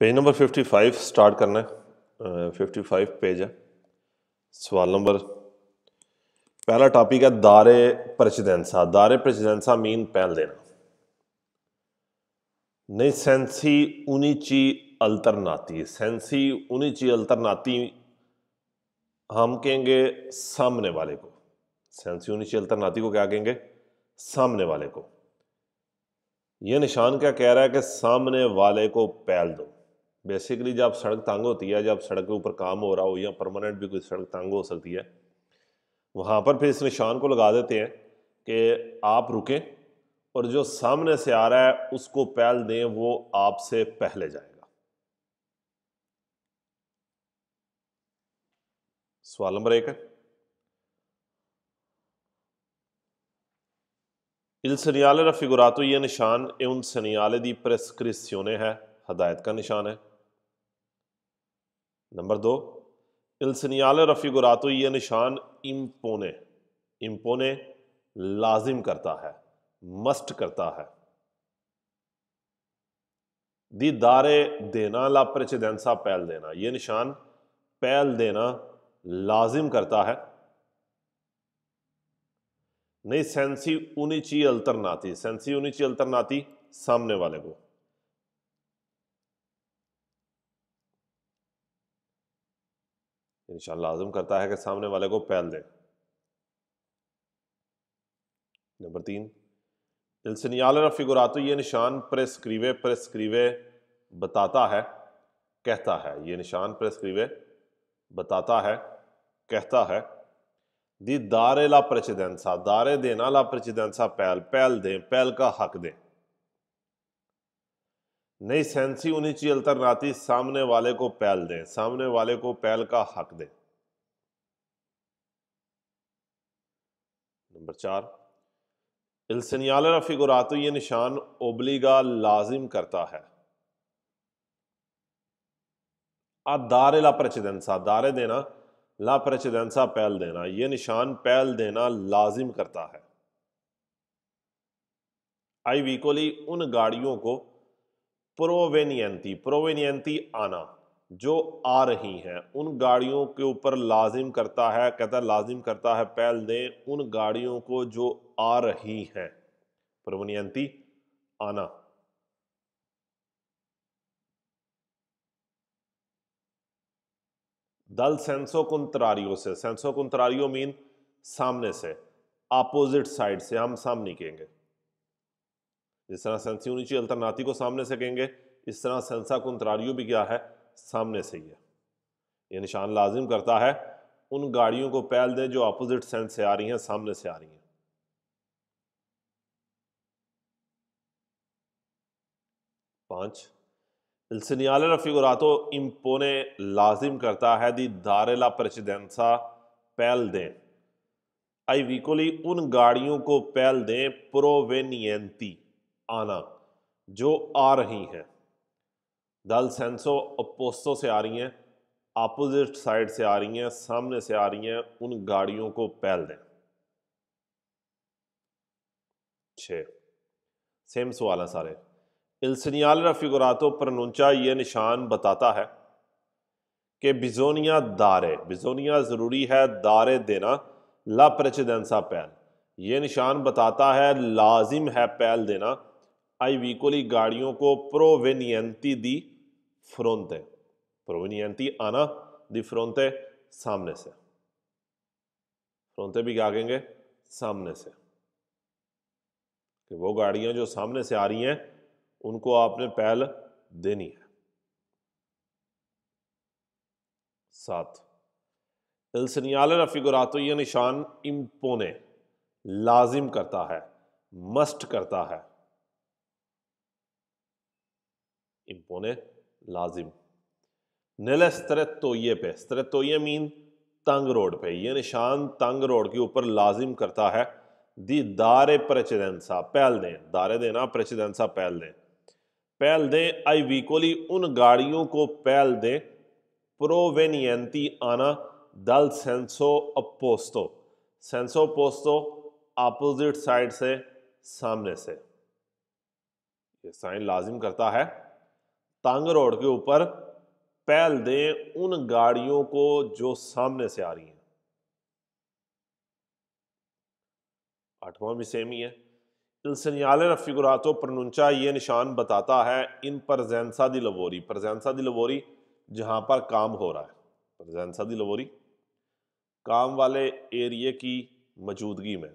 Page number 55 start करना है fifty five page है सवाल नंबर पहला टॉपिक है दारे प्रेसिडेंसा दारे प्रेसिडेंसा मीन पहल देना नहीं सेंसी उनीची अल्टरनाती सेंसी उनीची अल्टरनाती हम कहेंगे सामने वाले को सेंसी उनीची अल्तरनाती को क्या कहेंगे सामने वाले को यह निशान क्या कह रहा है कि सामने वाले को पहल दो बेसिकली जब सड़क तंग होती है जब सड़क के ऊपर काम हो रहा हो या परमानेंट भी कोई सड़क तंग हो सकती है वहाँ पर फिर इस निशान को लगा देते हैं कि आप रुकें और जो सामने से आ रहा है उसको पहल दें वो आपसे पहले जाएगा सवाल नंबर एक है इल सनियाले रफिगुरातो ये निशान ए उन सनियाले दी प्रेस्क्रिप्सियों है हदायत का निशान है नंबर दो इल्सनियाल रफ़ीगुरातो ये निशान इम्पोने इम्पोने लाजिम करता है मस्ट करता है दी दारे देना ला प्रचेदेंसा पैल देना ये निशान पैल देना लाजिम करता है नहीं सेंसी ऊनीची अल्तरनाती सेंसी ऊनीची अल्तरनाती सामने वाले को इंसान आज़म करता है कि सामने वाले को पहल दे नंबर तीन इल्सनियाल फिगुरातो ये निशान प्रेस्क्रीवे प्रेस्क्रीवे बताता है कहता है ये निशान प्रेस्क्रीवे बताता है कहता है दी दारे ला प्रचिदेंसा दारे देना ला प्रचिदेंसा पैल पैल दें पैल का हक दें नहीं सेंसी होनी चाहिए अल्तरनाती सामने वाले को पैल दें सामने वाले को पैल का हक दें नंबर चार इल्सनियाल फिगुरातो ये निशान ओबलीगा लाजिम करता है आ दार ला प्रचिदेंसा दारे देना ला प्रचिदेंसा पैल देना ये निशान पैल देना लाजिम करता है आई वीकोली उन गाड़ियों को प्रोवेनियंती प्रोवेनियंती आना जो आ रही हैं उन गाड़ियों के ऊपर लाजिम करता है कहता है लाजिम करता है पहल दें उन गाड़ियों को जो आ रही हैं प्रोवेनियंती आना दल सेंसो कुंतरारियो से सेंसो कुंतरारियो मीन सामने से अपोजिट साइड से हम सामने कहेंगे जिस तरह सेंसियोनिची अल्तरनाती को सामने से कहेंगे इस तरह सेंसा कुंतरारियो भी क्या है सामने से ही है ये निशान लाजिम करता है उन गाड़ियों को पहल दें जो अपोजिट सेंस से आ रही हैं सामने से आ रही हैं पाँच इल्सनियाल रफिगुरातो इम्पोने लाजिम करता है दी दारेला प्रचिडेंसा पहल दें आई वीकोली उन गाड़ियों को पहल दें प्रोवेनियंती आना जो आ रही हैं दल सेंसो अपोस्तो से आ रही हैं अपोजिट साइड से आ रही हैं सामने से आ रही हैं उन गाड़ियों को पहल दें छ सेम सवाल है सारे इल्सनियाल रफिगुरातो पर नुंचा ये निशान बताता है कि बिजोनिया दारे बिजोनिया ज़रूरी है दारे देना ला प्रचेदेंसा पैल ये निशान बताता है लाजिम है पैल देना आई वीकोली गाड़ियों को प्रोवेनियंती दी फ्रोनते प्रोवेनियंती आना दी फ्रोनते सामने से फ्रोनते भी क्या कहेंगे सामने से कि वो गाड़ियां जो सामने से आ रही हैं उनको आपने पहल देनी है सात इल सनियाल रफिगुरातो ये निशान इम्पोने लाजिम करता है मस्ट करता है impone लाजिम नल स्तरतोये पे स्तरतोये मीन तंग रोड पे ये निशान तंग रोड के ऊपर लाजिम करता है दी दार प्रचेदेंसा पहल दें दारे देना प्रचेदेंसा पहल दें पहल दें आई वीकोली उन गाड़ियों को पहल दें प्रोवेनियंती आना दल सेंसो अपोस्तो सेंसो पोस्तो अपोजिट साइड से सामने से ये साइन लाजिम करता है तांग रोड के ऊपर पहल दें उन गाड़ियों को जो सामने से आ रही हैं आठवां भी सेम ही है इल्सनियाल रफ़ीगुरातो प्रनुंचा ये निशान बताता है इन परजैनसा दी लवोरी परजैनसा दी लवोरी जहां पर काम हो रहा है परजैनसा दी लवोरी काम वाले एरिए की मौजूदगी में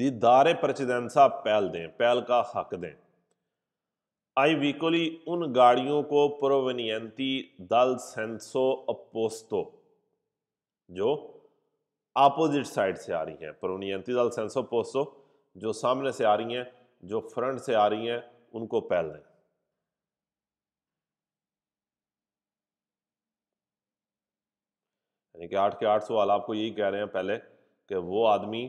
दी दारे प्रचिदेंसा पहल दें पहल का हक दें आई वीकोली उन गाड़ियों को प्रोवनियंती दल सेंसो अपोस्तो जो अपोजिट साइड से आ रही हैं प्रोवनियंती दल सेंसो अपोस्तो जो सामने से आ रही हैं जो फ्रंट से आ रही हैं उनको पहल दें यानी कि आठ के आठ सवाल आपको यही कह रहे हैं पहले कि वो आदमी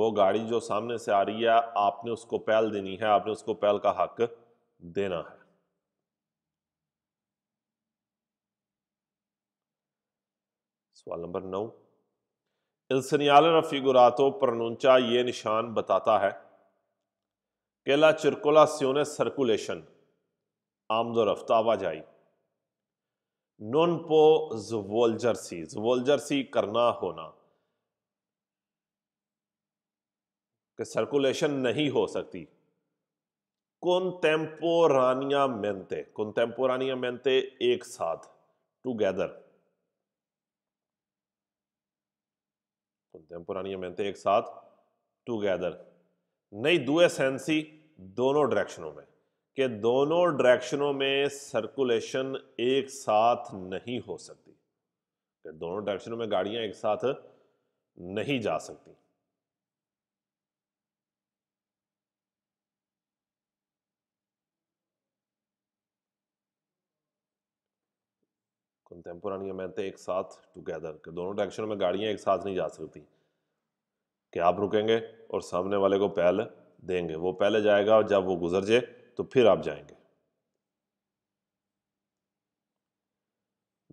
वो गाड़ी जो सामने से आ रही है आपने उसको पहल देनी है आपने उसको पहल का हक देना है सवाल नंबर नौ इल्सनियालन फिगुरातो प्रनुंचा ये निशान बताता है केला चिरकोला सियोने सर्कुलेशन आमदो रफ्त आवाजाई नॉन पो जवोलजर्सी जवोलजर्सी करना होना कि सर्कुलेशन नहीं हो सकती contemporaneamente मेंते एक साथ टूगेदर together मेंते एक साथ टूगेदर नहीं दुए सेंसी दोनों डायरेक्शनों में कि दोनों डायरेक्शनों में सर्कुलेशन एक साथ नहीं हो सकती कि दोनों डायरेक्शनों में गाड़ियां एक साथ नहीं जा सकती कंटेम्पोरानी अमेंतें एक साथ टुगेदर कि दोनों डायरेक्शन में गाड़ियाँ एक साथ नहीं जा सकती कि आप रुकेंगे और सामने वाले को पहल देंगे वो पहले जाएगा और जब वो गुजर जाए तो फिर आप जाएंगे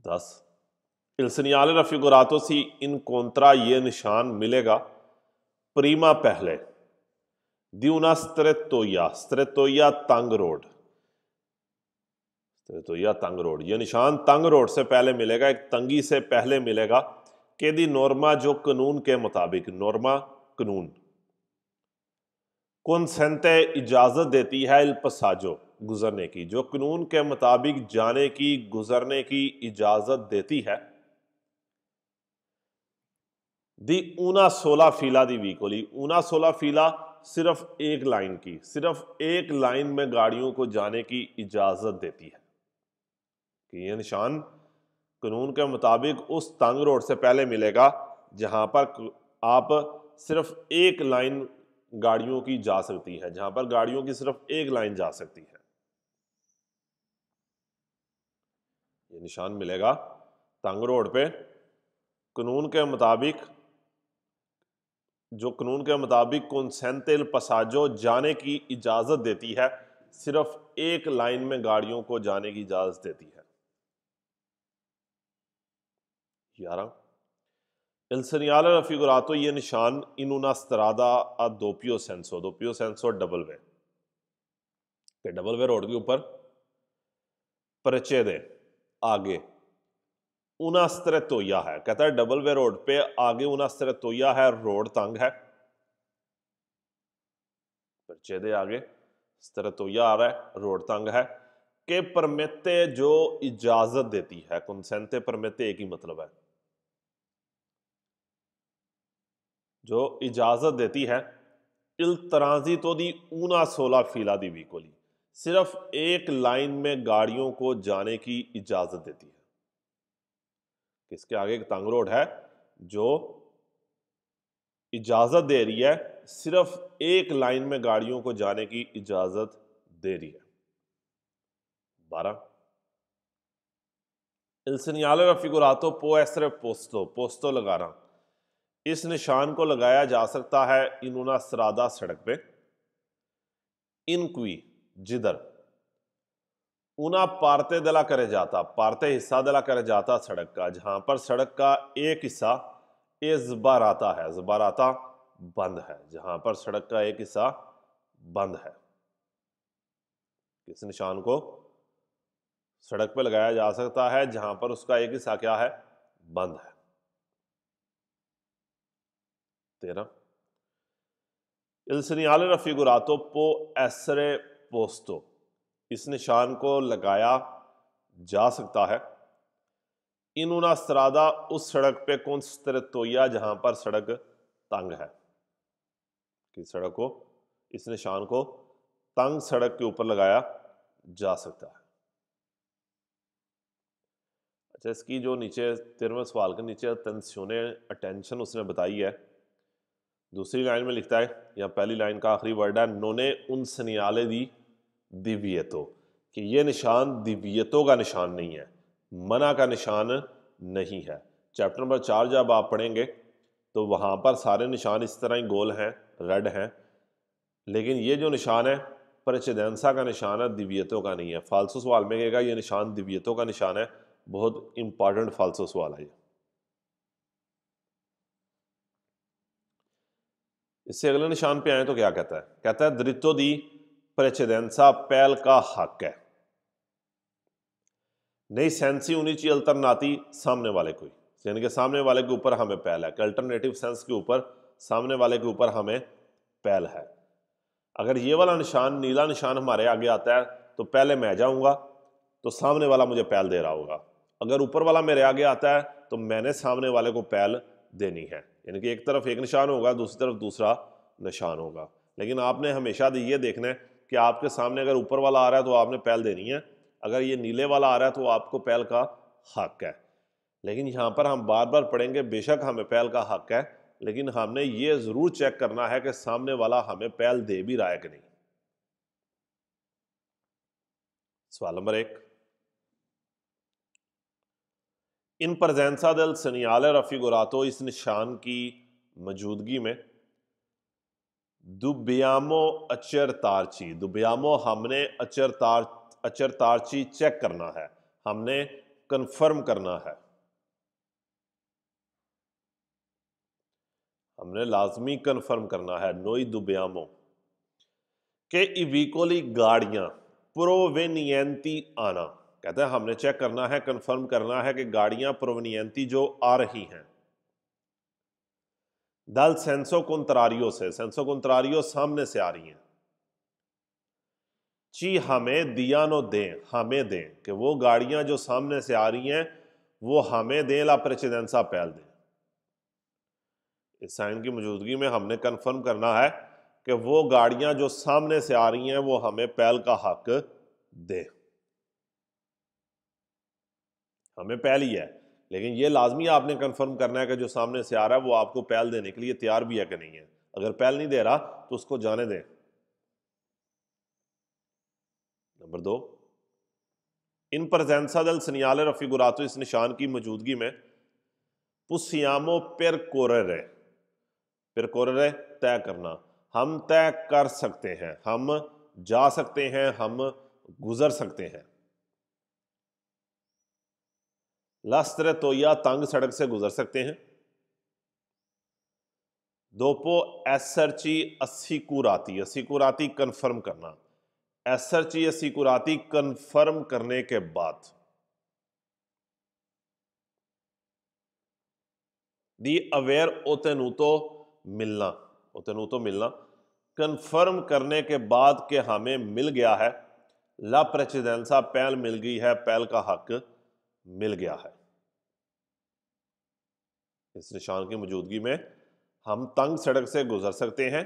दस इल्सनियाल रफ़ी गुरातों सी इन कोंतरा ये निशान मिलेगा प्रीमा पहले दियूना स्त्रेतोया स्त्रेतोया तंग रोड तो, तो यह तंग रोड यह निशान तंग रोड से पहले मिलेगा एक तंगी से पहले मिलेगा के दी नॉर्मा जो कानून के मुताबिक नॉर्मा कानून कौन सेंते इजाज़त देती है अल्पसाजो गुजरने की जो कानून के मुताबिक जाने की गुजरने की इजाज़त देती है दी ऊना सोलह फीला दी वीकोली ऊना सोलह फीला सिर्फ एक लाइन की सिर्फ एक लाइन में गाड़ियों को जाने की इजाज़त देती है कि ये निशान कानून के मुताबिक उस तंग रोड से पहले मिलेगा जहाँ पर आप सिर्फ एक लाइन गाड़ियों की जा सकती है जहाँ पर गाड़ियों की सिर्फ एक लाइन जा सकती है ये निशान मिलेगा तंग रोड पे कानून के मुताबिक जो कानून के मुताबिक कौनसेंतिल पसाजो जाने की इजाज़त देती है सिर्फ एक लाइन में गाड़ियों को जाने की इजाज़त देती है यारह इल्सनियाल रफ़ीगुरातो ये निशान इनुना स्तरादा आ दोपियो सेंसो दोपियो सेंसो डबल वे के डबल वे रोड के ऊपर परिचय दे आगे उनास्त्र तोया है कहता है डबल वे रोड पे आगे उनास्त्र तोया है रोड तंग है परिचय दे आगे स्तर तोया आ रहा है रोड तंग है के परमेते जो इजाजत देती है कंसेंते परमेते एक ही मतलब है जो इजाज़त देती है इलतराजी तो दी ऊना सोला फीला दी ली सिर्फ एक लाइन में गाड़ियों को जाने की इजाज़त देती है किसके आगे एक तंग रोड है जो इजाज़त दे रही है सिर्फ एक लाइन में गाड़ियों को जाने की इजाज़त दे रही है बारह इल्सनियालो फिगुरातो पो एसरे पोस्तो पोस्तो रहा इस निशान को लगाया जा सकता है इनुना सरादा सड़क पे इनकुई जिधर ऊना पारते दला करे जाता पारते हिस्सा दला करे जाता सड़क का जहां पर सड़क का एक हिस्सा ए जबाराता है जबाराता बंद है जहां पर सड़क का एक हिस्सा बंद है इस निशान को सड़क पर लगाया जा सकता है जहां पर उसका एक हिस्सा क्या है बंद है तेरह इल्सनियाल रफ़ीगुरातो पो एसरे पोस्तो इस निशान को लगाया जा सकता है इन सरादा उस सड़क पे कौन तो या जहां पर सड़क तंग है कि सड़क को इस निशान को तंग सड़क के ऊपर लगाया जा सकता है अच्छा इसकी जो नीचे तेरहवें सवाल के नीचे तनस्यून अटेंशन उसने बताई है दूसरी लाइन में लिखता है या पहली लाइन का आखिरी वर्ड है नोने उन सनियाले दी दिव्यतो कि ये निशान दिव्यतों का निशान नहीं है मना का निशान नहीं है चैप्टर नंबर चार जब आप पढ़ेंगे तो वहाँ पर सारे निशान इस तरह ही गोल हैं रेड हैं लेकिन ये जो निशान है परचेदेंसा का निशान है दिव्यतों का नहीं है फालसू सवाल में कहेगा ये निशान दिव्यतों का निशान है बहुत इंपॉर्टेंट फालसू सवाल है ये इससे अगले निशान पे आए तो क्या कहता है कहता है दृत्यो दी प्रेचेदेंसा पहल का हक है नहीं सेंसी होनी चाहिए अल्टरनाती सामने वाले को यानी कि सामने वाले के ऊपर हमें पहल है कि अल्टरनेटिव सेंस के ऊपर सामने वाले के ऊपर हमें पहल है अगर ये वाला निशान नीला निशान हमारे आगे आता है तो पहले मैं जाऊंगा तो सामने वाला मुझे पहल दे रहा होगा अगर ऊपर वाला मेरे आगे आता है तो मैंने सामने वाले को पहल देनी है यानी कि एक तरफ एक निशान होगा दूसरी तरफ दूसरा निशान होगा लेकिन आपने हमेशा ये देखना है कि आपके सामने अगर ऊपर वाला आ रहा है तो आपने पैल देनी है अगर ये नीले वाला आ रहा है तो आपको पैल का हक है लेकिन यहाँ पर हम बार बार पढ़ेंगे बेशक हमें पैल का हक है लेकिन हमने ये ज़रूर चेक करना है कि सामने वाला हमें पैल दे भी रहा है कि नहीं सवाल नंबर एक इन पर दल सनियाल रफ़ी गुरातो इस निशान की मौजूदगी में दुब्यामो अचर तारची दुब्यामो हमने अचर तार अचर तारची चेक करना है हमने कन्फर्म करना है हमने लाजमी कन्फर्म करना है नोई दुब्यामो के इवीकोली गाड़ियां प्रोवेनियंती आना कहते हैं हमने चेक करना है कंफर्म करना है कि गाड़ियां प्रोवनियंती जो आ रही हैं दल सेंसो कुंतरारियों से सेंसो कुंतरारियों सामने से आ रही हैं ची हमें दिया नो दें हमें दें कि वो गाड़ियां जो सामने से आ रही हैं वो हमें दें ला प्रेसिडेंसा पहल दें इस साइन की मौजूदगी में हमने कन्फर्म करना है कि वो गाड़ियां जो सामने से आ रही हैं वो हमें पहल का हक दें हमें पहल ही है लेकिन ये लाजमी आपने कन्फर्म करना है कि जो सामने से आ रहा है वो आपको पहल देने के लिए तैयार भी है कि नहीं है अगर पहल नहीं दे रहा तो उसको जाने दें नंबर दो इन दल सनियाल रफ़ी गुरातो इस निशान की मौजूदगी में पुसियामो पेर कोर है पेर कोर तय करना हम तय कर सकते हैं हम जा सकते हैं हम गुज़र सकते हैं लस्त्र तो या तंग सड़क से गुजर सकते हैं दोपो एसरची अस्सी कुराती अस्सी कुराती कन्फर्म करना एसरची अस्सी कुराती कन्फर्म करने के बाद दी अवेयर ओतनु तो मिलना ओतनु तो मिलना कन्फर्म करने के बाद के हमें मिल गया है ला प्रेसिडेंसा पहल मिल गई है पहल का हक मिल गया है इस निशान की मौजूदगी में हम तंग सड़क से गुजर सकते हैं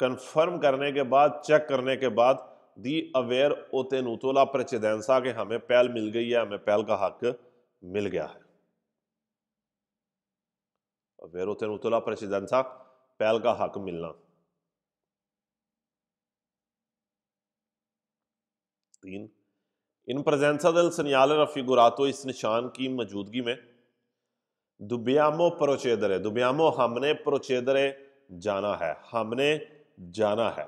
कंफर्म करने के बाद चेक करने के बाद दी अवेयर ओते नूतोला प्रचिदेंसा के हमें पहल मिल गई है हमें पहल का हक मिल गया है अवेयर ओते नूतोला प्रचिदेंसा पहल का हक मिलना तीन इन प्रजेंसा सनियाल गुरातो इस निशान की मौजूदगी में दुबियामो प्रोचेदरे दुबियामो हमने प्रोचेदरे जाना है हमने जाना है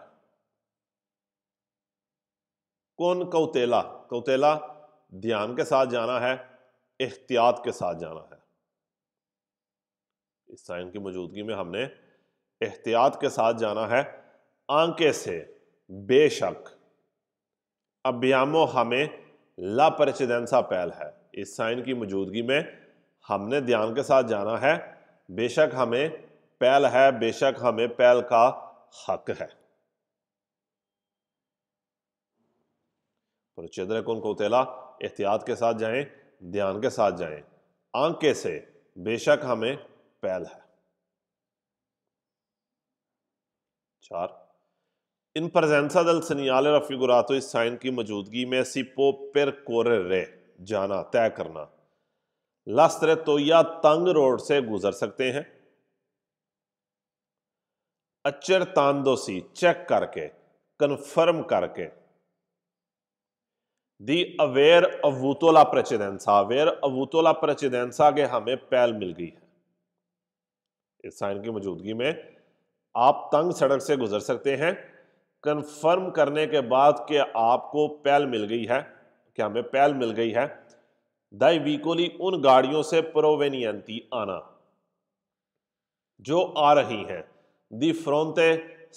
कौन कौतेला कौतेला ध्यान के साथ जाना है एहतियात के साथ जाना है इस साइन की मौजूदगी में हमने एहतियात के साथ जाना है आंके से बेशक अब्यामो हमें ला परचेदेंसा पैल है इस साइन की मौजूदगी में हमने ध्यान के साथ जाना है बेशक हमें पैल है बेशक हमें पैल का हक है परचेदर कौन कोतेला एहतियात के साथ जाएं ध्यान के साथ जाएं आंके से बेशक हमें पैल है चार इन प्रजेंसा दल सनियाल रफ़ीगुरात इस साइन की मौजूदगी में सी पो पिर कोर रे जाना तय करना लस्तर तो या तंग रोड से गुजर सकते हैं अचर तानदोसी चेक करके कन्फर्म करके दी अवेयर अवूतोला प्रचिदेंसा अवेयर अवूतोला प्रचिदेंसा के हमें पहल मिल गई है इस साइन की मौजूदगी में आप तंग सड़क से गुजर सकते हैं कंफर्म करने के बाद कि आपको पैल मिल गई है कि हमें पैल मिल गई है दाई वीकोली उन गाड़ियों से प्रोवेनियंती आना जो आ रही हैं दी फ्रोंते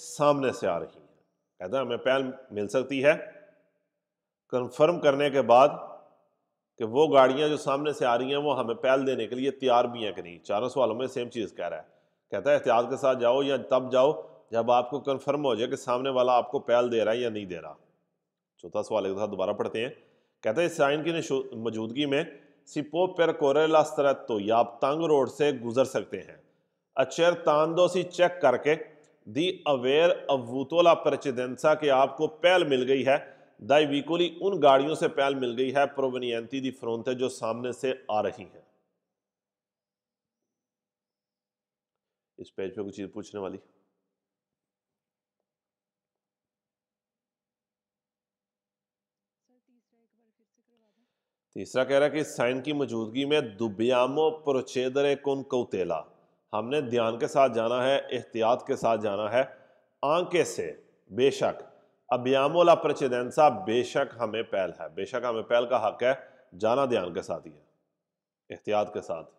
सामने से आ रही हैं कहता है हमें पैल मिल सकती है कंफर्म करने के बाद कि वो गाड़ियां जो सामने से आ रही हैं वो हमें पैल देने के लिए तैयार भी हैं कि नहीं चारों सवालों में सेम चीज़ कह रहा है कहता है एहतियात के साथ जाओ या तब जाओ जब आपको कन्फर्म हो जाए कि सामने वाला आपको पहल दे रहा है या नहीं दे रहा चौथा सवाल एक साथ दोबारा पढ़ते हैं कहते हैं साइन की मौजूदगी में सिपो पर कोरेला तो या आप तंग रोड से गुजर सकते हैं अचर तानदोसी चेक करके दी अवेयर अवूतोला प्रचिदेंसा के आपको पहल मिल गई है दाई वीकोली उन गाड़ियों से पहल मिल गई है प्रोवनियंती दी फ्रोंते जो सामने से आ रही हैं इस पेज पे कुछ चीज़ पूछने वाली है तीसरा कह रहा है कि साइन की मौजूदगी में दुब्यामो प्रोचेदरे कुन कौतेला हमने ध्यान के साथ जाना है एहतियात के साथ जाना है आंके से बेशक अब्यामोला प्रचेदेंसा बेशक हमें पहल है बेशक हमें पहल का हक है जाना ध्यान के साथ ही है एहतियात के साथ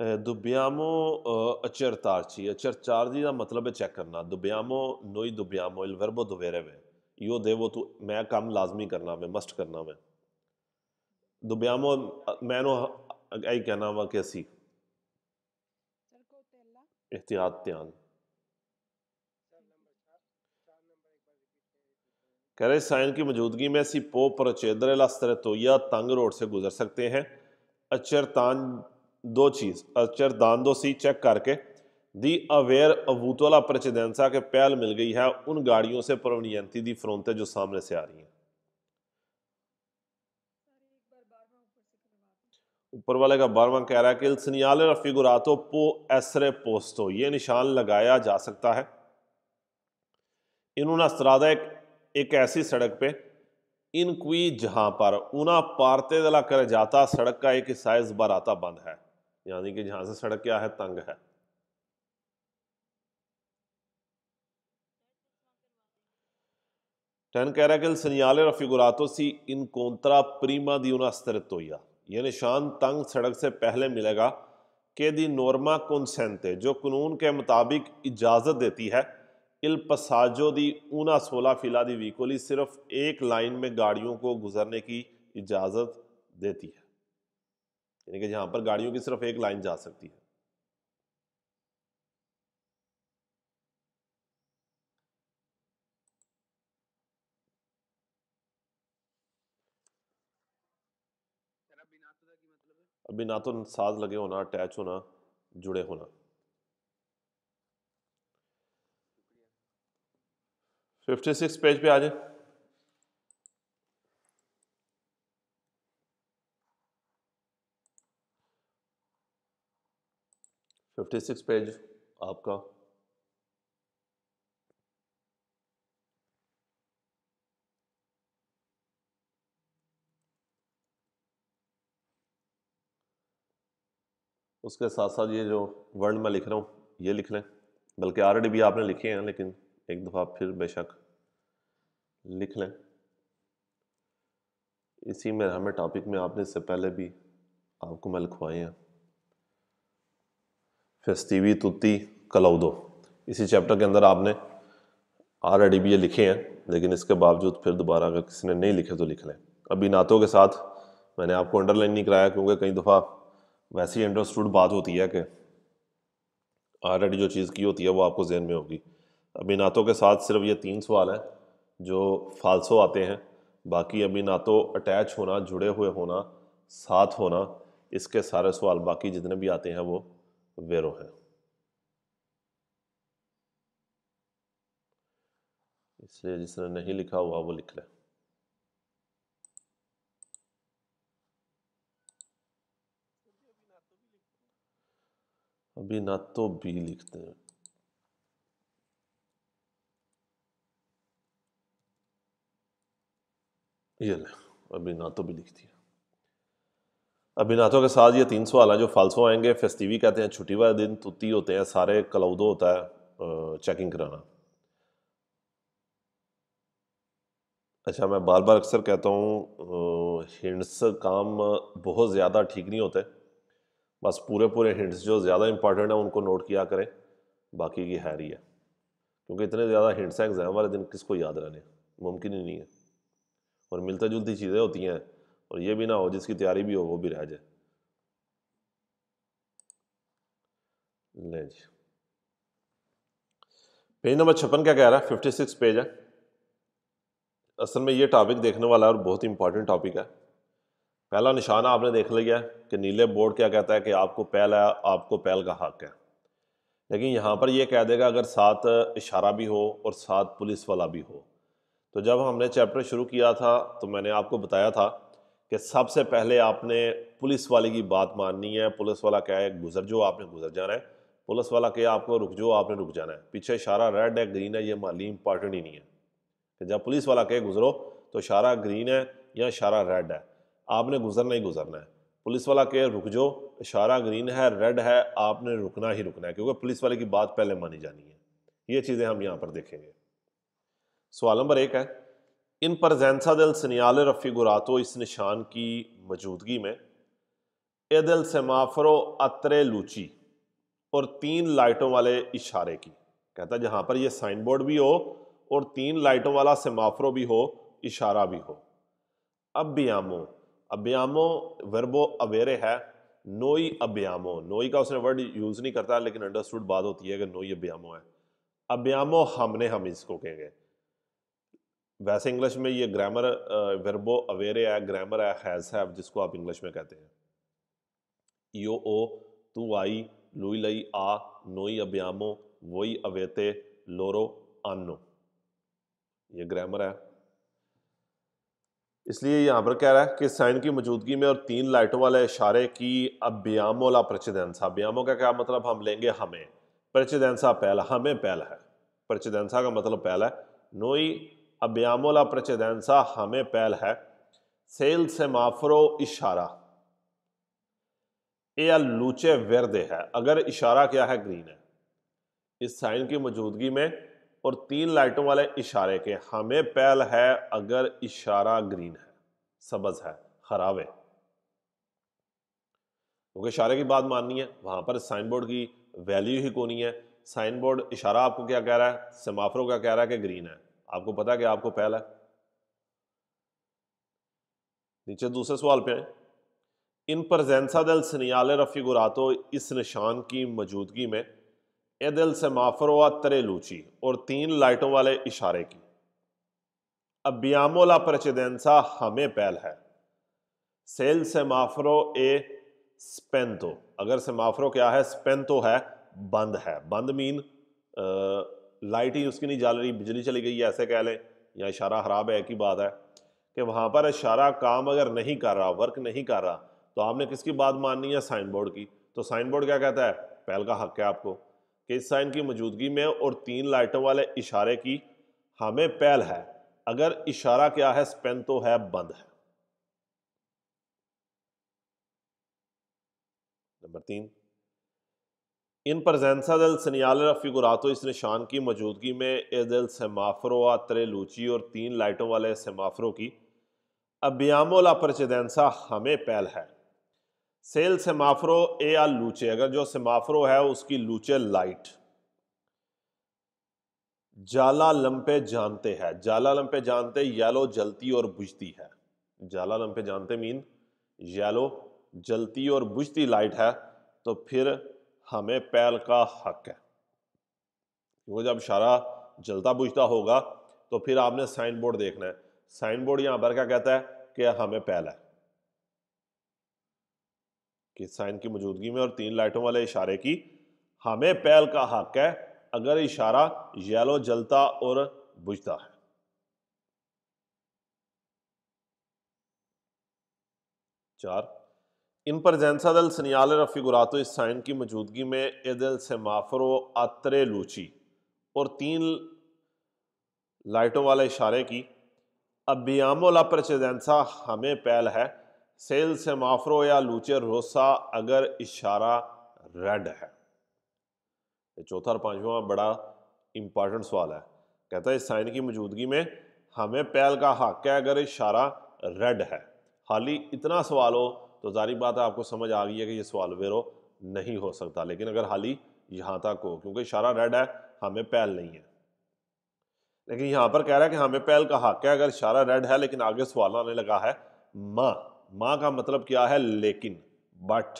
Eh, dobbiamo eh, accertarci. Accertarci da मतलब है चेक करना दुब्यामो नोई दुब्यामो इल वर्बो दुबेरे में यो देवो तू मैं काम लाजमी करना मैं मस्ट करना मैं दुब्यामो मैनो आई कहना वा के सीख एहतियात त्यान कह रहे साइन की मौजूदगी में सी पोप और चेदर लास्तरे तोया तंग रोड से गुजर सकते हैं अचरतान दो चीज़ अचर दान दो सी चेक करके दी अवेयर अबूतोला प्रचिदेंसा के पहल मिल गई है उन गाड़ियों से प्रोवनियंती दी फ्रोनते जो सामने से आ रही हैं ऊपर वाले का बारवा कह रहा है कि इल्सनियाल फिगुरातो पो एसरे पोस्टो ये निशान लगाया जा सकता है इन्होंने सरादा एक, एक ऐसी सड़क पे इन कोई जहां पर ऊना पारते दला कर जाता सड़क का एक हिस्सा इस बार आता बंद है यानी कि जहां से सड़क क्या है तंग है टेन कह रहा है कि सनियाले रफिगुरातो सी इन कोंतरा प्रीमा दी दियूना स्तरतोया ये निशान तंग सड़क से पहले मिलेगा के दी नॉर्मा कॉन्सेंते जो कानून के मुताबिक इजाज़त देती है इल पसाजो दी ऊना सोलह फिला दी वीकोली सिर्फ एक लाइन में गाड़ियों को गुजरने की इजाज़त देती है यानी कि जहाँ पर गाड़ियों की सिर्फ एक लाइन जा सकती है अभी ना मतलब तो साज लगे होना अटैच होना जुड़े होना फिफ्टी सिक्स पेज पे आ जाए सिक्स पेज आपका उसके साथ साथ ये जो वर्ड मैं लिख रहा हूँ ये लिख लें बल्कि ऑलरेडी भी आपने लिखे हैं लेकिन एक दफ़ा फिर बेशक लिख लें इसी में हमें टॉपिक में आपने इससे पहले भी आपको मैं लिखवाए हैं फेस्टिवी तुती कलौदो इसी चैप्टर के अंदर आपने ऑलरेडी भी ये लिखे हैं लेकिन इसके बावजूद फिर दोबारा अगर किसी ने नहीं लिखे तो लिख लें अभी नातों के साथ मैंने आपको अंडरलाइन नहीं कराया क्योंकि कई दफ़ा वैसी अंडरस्टूड बात होती है कि ऑलरेडी जो चीज़ की होती है वो आपको जहन में होगी अभी नातों के साथ सिर्फ ये तीन सवाल हैं जो फालसो आते हैं बाकी अभी ना तो अटैच होना जुड़े हुए होना साथ होना इसके सारे सवाल बाकी जितने भी आते हैं वो वेरो है इसलिए जिसने नहीं लिखा हुआ वो लिख लें अभी ना तो बी लिखते हैं ये ले अभी ना तो भी लिखती अभिनाथों के साथ ये तीन सौ हैं जो फालसो आएंगे फेस्टिवी कहते हैं छुट्टी वाले दिन तुती होते हैं सारे कलौदो होता है चेकिंग कराना अच्छा मैं बार बार अक्सर कहता हूँ हिंट्स काम बहुत ज़्यादा ठीक नहीं होते बस पूरे पूरे हिंट्स जो ज़्यादा इंपॉर्टेंट हैं उनको नोट किया करें बाकी की रही है क्योंकि इतने ज़्यादा हिंट्स हैं एग्ज़ाम वाले दिन किसको याद रहने मुमकिन ही नहीं है और मिलता जुलती चीज़ें होती हैं और ये भी ना हो जिसकी तैयारी भी हो वो भी रह जाए ले जी पेज नंबर छप्पन क्या कह रहा है फिफ्टी सिक्स पेज है असल में ये टॉपिक देखने वाला है और बहुत ही इंपॉर्टेंट टॉपिक है पहला निशाना आपने देख लिया कि नीले बोर्ड क्या कहता है कि आपको पहल है आपको पहल का हक है लेकिन यहाँ पर यह कह देगा अगर साथ इशारा भी हो और साथ पुलिस वाला भी हो तो जब हमने चैप्टर शुरू किया था तो मैंने आपको बताया था कि सबसे पहले आपने पुलिस वाले की बात माननी है पुलिस वाला क्या है गुजर जो आपने गुजर जाना है पुलिस वाला क्या आपको रुक जो आपने रुक जाना है पीछे इशारा रेड है ग्रीन है ये माली इंपॉर्टेंट ही नहीं है कि जब पुलिस वाला कहे गुजरो तो इशारा ग्रीन है या इशारा रेड है आपने गुजरना ही गुजरना है पुलिस वाला कहे रुक जो इशारा ग्रीन है रेड है आपने रुकना ही रुकना है क्योंकि पुलिस वाले की बात पहले मानी जानी है ये चीज़ें हम यहाँ पर देखेंगे सवाल नंबर एक है इन पर जैनसा दल सनियाल गुरातो इस निशान की मौजूदगी में दिल सेमाफरो अतरे लूची और तीन लाइटों वाले इशारे की कहता जहाँ पर यह साइन बोर्ड भी हो और तीन लाइटों वाला सेमाफरो भी हो इशारा भी हो अब्यामो अब्यामो वर्बो अवेरे है नोई अब्यामो नोई का उसने वर्ड यूज़ नहीं करता लेकिन अंडरस्टूड बात होती है कि नोई अब्यामो है अब्यामो हमने हम इसको कहेंगे वैसे इंग्लिश में ये ग्रामर वर्बो अवेरे है ग्रामर है हैज़ है जिसको आप इंग्लिश में कहते हैं यो ओ तू आई लुई लई आ नोई अब्यामो वोई अवेते लोरो आनो ये ग्रामर है इसलिए यहाँ पर कह रहा है कि साइन की मौजूदगी में और तीन लाइटों वाले इशारे की अब्यामो ला प्रचिदेंसा अब्यामो का क्या मतलब हम लेंगे हमें प्रचिदेंसा पहला हमें पहला है प्रचिदेंसा का मतलब पहला है नोई अब्यामोला प्रचेदैनसा हमें पहल है सेल से माफरो इशारा ए लूचे वर्दे है अगर इशारा क्या है ग्रीन है इस साइन की मौजूदगी में और तीन लाइटों वाले इशारे के हमें पहल है अगर इशारा ग्रीन है सबज है खराब है क्योंकि इशारे की बात माननी है वहां पर साइन बोर्ड की वैल्यू ही कोनी है साइन बोर्ड इशारा आपको क्या कह रहा है सेमाफरों का कह रहा है कि ग्रीन है आपको पता है कि आपको पहला है नीचे दूसरे सवाल पे आए इन परजेंसा दल सनियाल गुरातो इस निशान की मौजूदगी में ए दिल से माफर व लूची और तीन लाइटों वाले इशारे की अब बियामोला परचेदेंसा हमें पहल है सेल से माफरो ए स्पेंतो अगर से माफरो क्या है स्पेंतो है बंद है बंद मीन लाइट ही उसकी नहीं जल रही बिजली चली गई ऐसे कह लें या इशारा ख़राब है एक ही बात है कि वहाँ पर इशारा काम अगर नहीं कर रहा वर्क नहीं कर रहा तो आपने किसकी बात माननी है साइन बोर्ड की तो साइन बोर्ड क्या कहता है पहल का हक है आपको कि इस साइन की मौजूदगी में और तीन लाइटों वाले इशारे की हमें पहल है अगर इशारा क्या है स्पेन तो है बंद है नंबर तीन इन पर दल सनियाल फिगुरातो इस निशान की मौजूदगी में ए दिल सेमाफरों आतरे लूची और तीन लाइटों वाले सेमाफरों की अबियामोला परचेदेंसा हमें पहल है सेल सेमाफरो ए आ लूचे अगर जो सेमाफरो है उसकी लूचे लाइट जाला लंपे जानते हैं जाला लंपे जानते येलो जलती और बुझती है जाला लंपे जानते मीन येलो जलती और बुझती लाइट है तो फिर हमें पैल का हक है वो जब इशारा जलता बुझता होगा तो फिर आपने साइन बोर्ड देखना है साइन बोर्ड यहां पर क्या कहता है कि हमें पैल है कि साइन की मौजूदगी में और तीन लाइटों वाले इशारे की हमें पैल का हक है अगर इशारा येलो जलता और बुझता है चार इन पर दल सनियाल रफ़ीगुरात इस साइन की मौजूदगी में दिल से माफरो आतरे लूची और तीन लाइटों वाले इशारे की अबियामोला पर हमें पहल है सेल से माफरो या लूचे रोसा अगर इशारा रेड है चौथा और पांचवा बड़ा इंपॉर्टेंट सवाल है कहता है इस साइन की मौजूदगी में हमें पहल का हक है अगर इशारा रेड है हाली इतना सवाल हो तो जारी बात है आपको समझ आ गई है कि ये सवाल वेरो नहीं हो सकता लेकिन अगर हाली यहाँ तक हो क्योंकि इशारा रेड है हमें पहल नहीं है लेकिन यहाँ पर कह रहा है कि हमें पहल का हक है अगर इशारा रेड है लेकिन आगे सवाल आने लगा है माँ माँ का मतलब क्या है लेकिन बट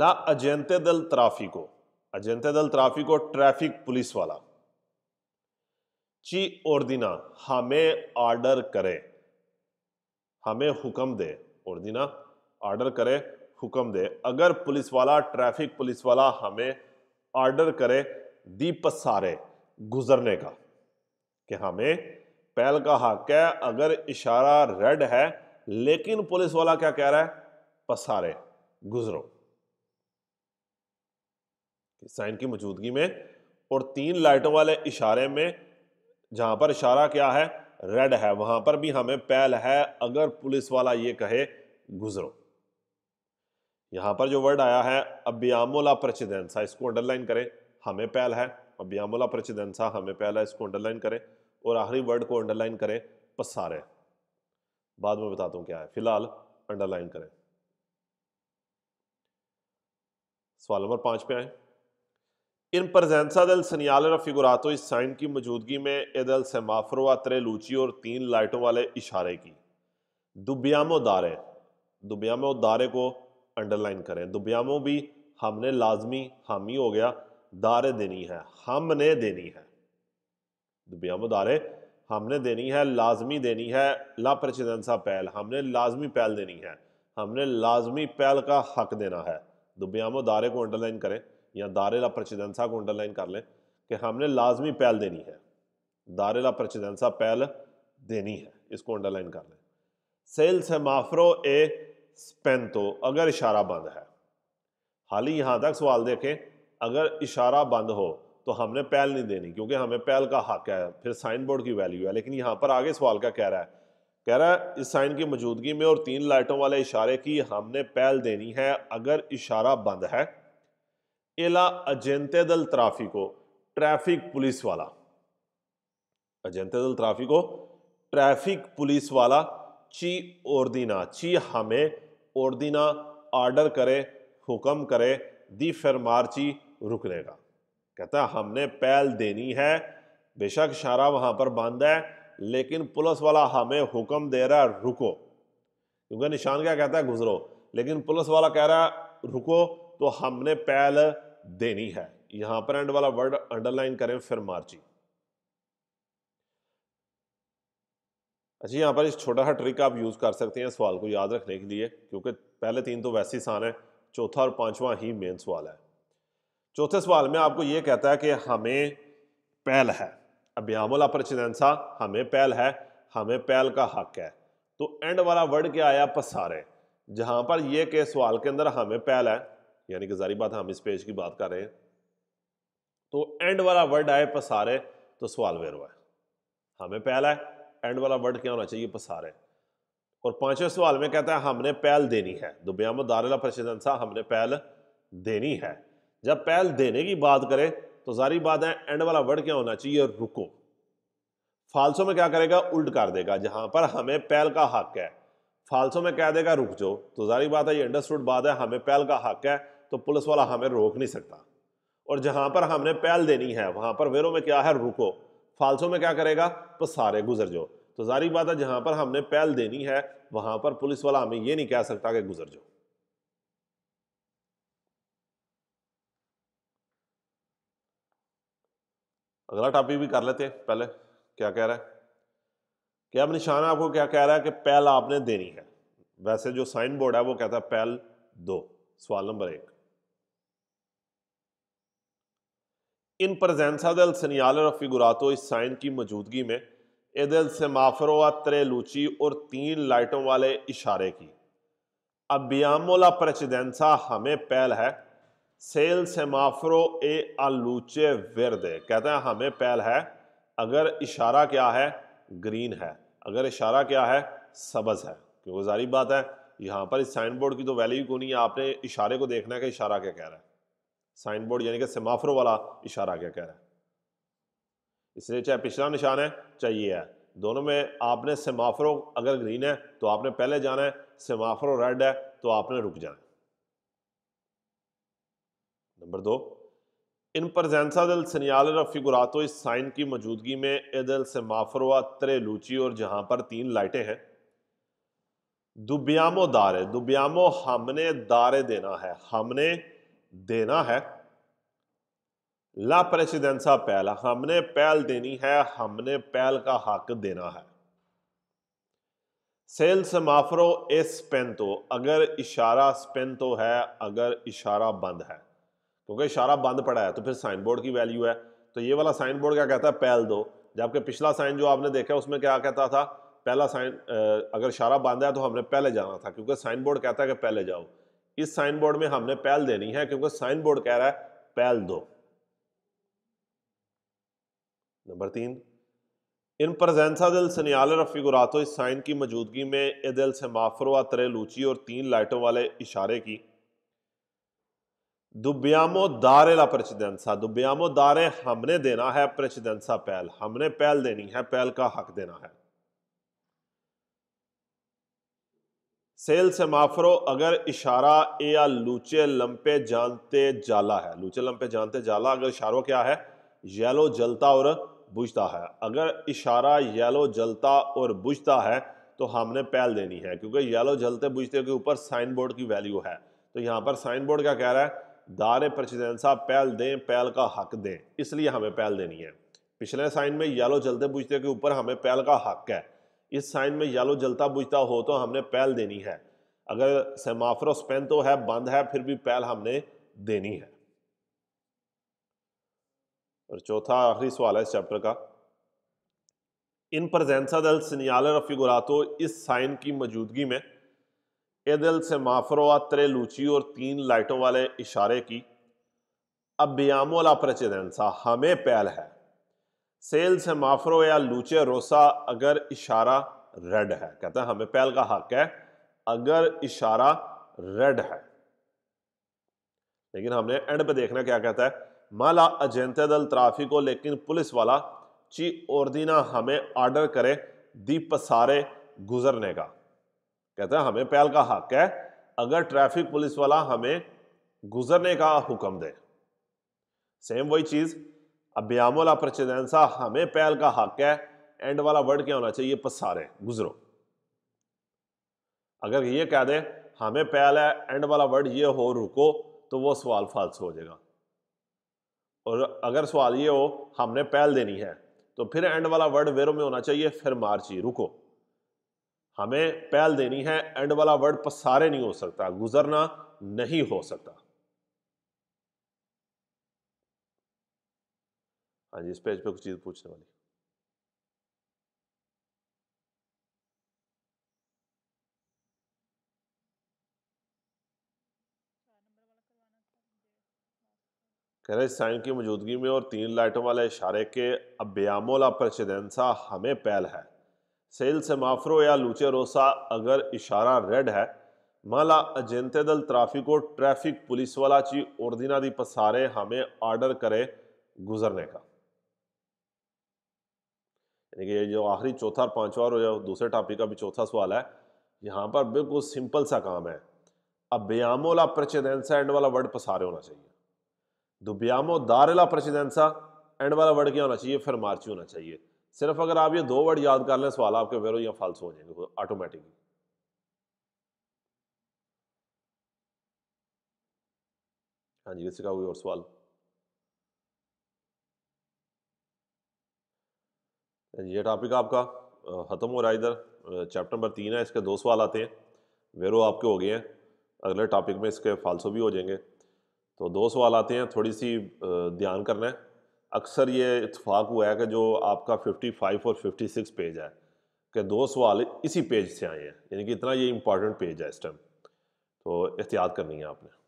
ला अजेंते दल त्राफी को अजेंते दल त्राफी को ट्रैफिक पुलिस वाला ची और दिना हमें ऑर्डर करे हमें हुक्म दे और ना आर्डर करे हुक्म दे अगर पुलिस वाला ट्रैफिक पुलिस वाला हमें आर्डर करे दीप सारे गुजरने का कि हमें पहल का हक है अगर इशारा रेड है लेकिन पुलिस वाला क्या कह रहा है पसारे गुजरो साइन की मौजूदगी में और तीन लाइटों वाले इशारे में जहां पर इशारा क्या है रेड है वहां पर भी हमें पहल है अगर पुलिस वाला ये कहे गुजरो यहां पर जो वर्ड आया है अब्यामोला प्रचिदेंसा इसको अंडरलाइन करें हमें पहल है अब्यामोला प्रचिदेंसा हमें पहल है इसको अंडरलाइन करें और आखिरी वर्ड को अंडरलाइन करें पसारे बाद में बताता हूं क्या है फिलहाल अंडरलाइन करें सवाल नंबर पांच पे आए इन प्रजेंसा दल सनियाल रफिगुरातो इस साइन की मौजूदगी में एदल सेमाफरो त्रेलूची और तीन लाइटों वाले इशारे की दुब्यामो दारे दुब्यामो दारे को अंडरलाइन करें दुब्यामो भी हमने लाजमी हामी हो गया दारे देनी है हमने देनी है दुब्यामो दारे हमने देनी है लाजमी देनी है ला प्रचेंसा पहल हमने लाजमी पहल देनी है हमने लाजमी पहल का हक देना है दुब्यामो दारे को अंडरलाइन करें या दारिला प्रचिदंसा को अंडरलाइन कर लें कि हमने लाजमी पहल देनी है दारिला प्रचिदंसा पहल देनी है इसको अंडरलाइन कर लें सेल से माफरो ए स्पेंतो अगर इशारा बंद है हाल ही यहाँ तक सवाल देखें अगर इशारा बंद हो तो हमने पहल नहीं देनी क्योंकि हमें पहल का हक है फिर साइन बोर्ड की वैल्यू है लेकिन यहाँ पर आगे सवाल का कह रहा है कह रहा है इस साइन की मौजूदगी में और तीन लाइटों वाले इशारे की हमने पहल देनी है अगर इशारा बंद है एला अजेंते दल को ट्रैफिक पुलिस वाला अजेंते दल को ट्रैफिक पुलिस वाला ची ओर्दिना ची हमें ओर्दिना आर्डर करे हुक्म करे दी फरमारची रुकने का कहता है हमने पहल देनी है बेशक शारा वहाँ पर बंद है लेकिन पुलिस वाला हमें हुक्म दे रहा है रुको क्योंकि निशान क्या कहता है गुजरो लेकिन पुलिस वाला कह रहा है रुको तो हमने पहल देनी है यहां पर एंड वाला वर्ड अंडरलाइन करें फिर मार्जिन अच्छा यहां पर इस छोटा सा ट्रिक आप यूज़ कर सकते हैं सवाल को याद रखने के लिए क्योंकि पहले तीन तो वैसे ही सान है चौथा और पांचवा ही मेन सवाल है चौथे सवाल में आपको यह कहता है कि हमें पहल है अब्यामला प्रचिदेंसा हमें पहल है हमें पहल का हक है तो एंड वाला वर्ड क्या आया पसारे जहां पर यह के सवाल के अंदर हमें पहल है यानी कि जारी बात हम इस पेज की बात कर रहे हैं तो एंड वाला वर्ड आए पसारे तो सवाल वेर हुआ है हमें पहला है एंड वाला वर्ड क्या होना चाहिए पसारे और पांचवें सवाल में कहता है हमने पहल देनी है दुबयाम तो दारला प्रशिदन सा हमने पहल देनी है जब पहल देने की बात करें तो जारी बात है एंड वाला वर्ड क्या होना चाहिए रुको फालसो में क्या करेगा उल्ट कर देगा जहां पर हमें पहल का हक है फालसो में कह देगा रुक जाओ तो जारी बात है ये अंडरस्टूड बात है हमें पहल का हक है तो पुलिस वाला हमें रोक नहीं सकता और जहां पर हमने पहल देनी है वहां पर वेरों में क्या है रुको फालसों में क्या करेगा तो सारे गुजर जाओ तो जारी बात है जहां पर हमने पहल देनी है वहां पर पुलिस वाला हमें यह नहीं कह सकता कि गुजर जाओ अगला टॉपिक भी कर लेते हैं पहले क्या कह रहा है क्या निशान आपको क्या कह रहा है कि पहल आपने देनी है वैसे जो साइन बोर्ड है वो कहता है पहल दो सवाल नंबर एक इन प्रजेंसा दल और फिगुरातो इस साइन की मौजूदगी में एदल त्रे त्रेलूची और तीन लाइटों वाले इशारे की अब बियामोला हमें पहल है सेल माफरो ए आलूचे दे कहते हैं हमें पहल है अगर इशारा क्या है ग्रीन है अगर इशारा क्या है सबज है क्योंकि जारी बात है यहाँ पर इस साइन बोर्ड की तो वैल्यू क्यों नहीं आपने इशारे को देखना है कि इशारा क्या कह रहा है साइन बोर्ड यानी कि सेमाफरों वाला इशारा क्या कह रहा है इसलिए चाहे पिछला निशान है चाहे ये है दोनों में आपने सेमाफरो अगर ग्रीन है तो आपने पहले जाना है सेमाफरो रेड है तो आपने रुक जाना है नंबर दो इन प्रजेंसादल सनियाल फिगुरातो इस साइन की मौजूदगी में एदल सेमाफरोआ त्रेलूची और जहां पर तीन लाइटें हैं दुब्यामो दारे दुब्यामो हमने दारे देना है हमने देना है ला प्रेसिडेंसा पहल हमने पहल देनी है हमने पहल का हक देना है सेल समाफरो एस तो अगर इशारा तो है अगर इशारा बंद है क्योंकि इशारा बंद पड़ा है तो फिर साइन बोर्ड की वैल्यू है तो ये वाला साइन बोर्ड क्या कहता है पहल दो जबकि पिछला साइन जो आपने देखा उसमें क्या कहता था पहला साइन अगर इशारा बंद है तो हमने पहले जाना था क्योंकि साइन बोर्ड कहता है कि पहले जाओ इस साइन बोर्ड में हमने पहल देनी है क्योंकि साइन बोर्ड कह रहा है पहल दो नंबर तीन इन प्रजेंसा दिल सनियाल रफिगुरातो इस साइन की मौजूदगी में ए दिल से माफरवा लूची और तीन लाइटों वाले इशारे की दुब्यामो दारे ला प्रचिदेंसा दुब्यामो दारे हमने देना है प्रचिदेंसा पहल हमने पहल देनी है पहल का हक देना है सेल से माफरो अगर इशारा ए या लूचे लंपे जानते जाला है लूचे लंपे जानते जाला अगर इशारो क्या है येलो जलता और बुझता है अगर इशारा येलो जलता और बुझता है तो हमने पहल देनी है क्योंकि येलो जलते बुझते के ऊपर साइन बोर्ड की वैल्यू है तो यहाँ पर साइन बोर्ड क्या कह रहा है दार प्रचिदेंसा पहल दें पहल का हक दें इसलिए हमें पहल देनी है पिछले साइन में येलो जलते बुझते के ऊपर हमें पहल का हक है इस साइन में येलो जलता बुझता हो तो हमने पहल देनी है अगर सेमाफ्रोस पेन तो है बंद है फिर भी पैल हमने देनी है और चौथा आखिरी सवाल है इस चैप्टर का इन प्रजेंसा दल सिनियालर फिगुरातो इस साइन की मौजूदगी में ए एदल त्रे लूची और तीन लाइटों वाले इशारे की अबियामोला प्रचेदेंसा हमें पैल है सेल्स माफरो या लूचे रोसा अगर इशारा रेड है कहते हैं हमें पहल का हक है अगर इशारा रेड है लेकिन हमने एंड पे देखना क्या कहता है माला अजैनते दल ट्राफिको लेकिन पुलिस वाला ची और दीना हमें ऑर्डर करे दी पसारे गुजरने का कहते हैं हमें पहल का हक है अगर ट्रैफिक पुलिस वाला हमें गुजरने का हुक्म दे सेम वही चीज़ अब ब्यामोला प्रचेदैनसा हमें पहल का हक है एंड वाला वर्ड क्या होना चाहिए पसारे गुजरो अगर ये कह दें हमें पहल है एंड वाला वर्ड ये हो रुको तो वो सवाल फालस हो जाएगा और अगर सवाल ये हो हमने पहल देनी है तो फिर एंड वाला वर्ड वेरो में होना चाहिए फिर मार्ची रुको हमें पहल देनी है एंड वाला वर्ड पसारे नहीं हो सकता गुजरना नहीं हो सकता हाँ जी इस पेज पे कुछ चीज़ पूछने वाली कह रहे साइन की मौजूदगी में और तीन लाइटों वाले इशारे के अब्यामोला प्रसिडेंसा हमें पहल है सेल से माफरो या लूचे रोसा अगर इशारा रेड है माला अजेंते दल ट्राफिको ट्रैफिक पुलिस वाला ची ओर्दिना दी पसारे हमें ऑर्डर करे गुजरने का यानी कि ये जो आखिरी चौथा और पाँचवा और दूसरे टॉपिक का भी चौथा सवाल है यहाँ पर बिल्कुल सिंपल सा काम है अब ब्यामो ला एंड वाला वर्ड पसारे होना चाहिए दुब्यामो दारेला प्रचिदेंसा एंड वाला वर्ड क्या होना चाहिए फिर मार्ची होना चाहिए सिर्फ अगर आप ये दो वर्ड याद कर लें सवाल आपके वेरो या फाल्स हो जाएंगे ऑटोमेटिकली हाँ जी किसी का कोई और सवाल ये टॉपिक आपका ख़त्म हो रहा है इधर चैप्टर नंबर तीन है इसके दो सवाल आते हैं वेरो आपके हो गए हैं अगले टॉपिक में इसके फालसो भी हो जाएंगे तो दो सवाल आते हैं थोड़ी सी ध्यान करना है अक्सर ये इतफाक़ हुआ है कि जो आपका 55 और 56 पेज है कि दो सवाल इसी पेज से आए हैं यानी कि इतना ये इम्पॉर्टेंट पेज है इस टाइम तो एहतियात करनी है आपने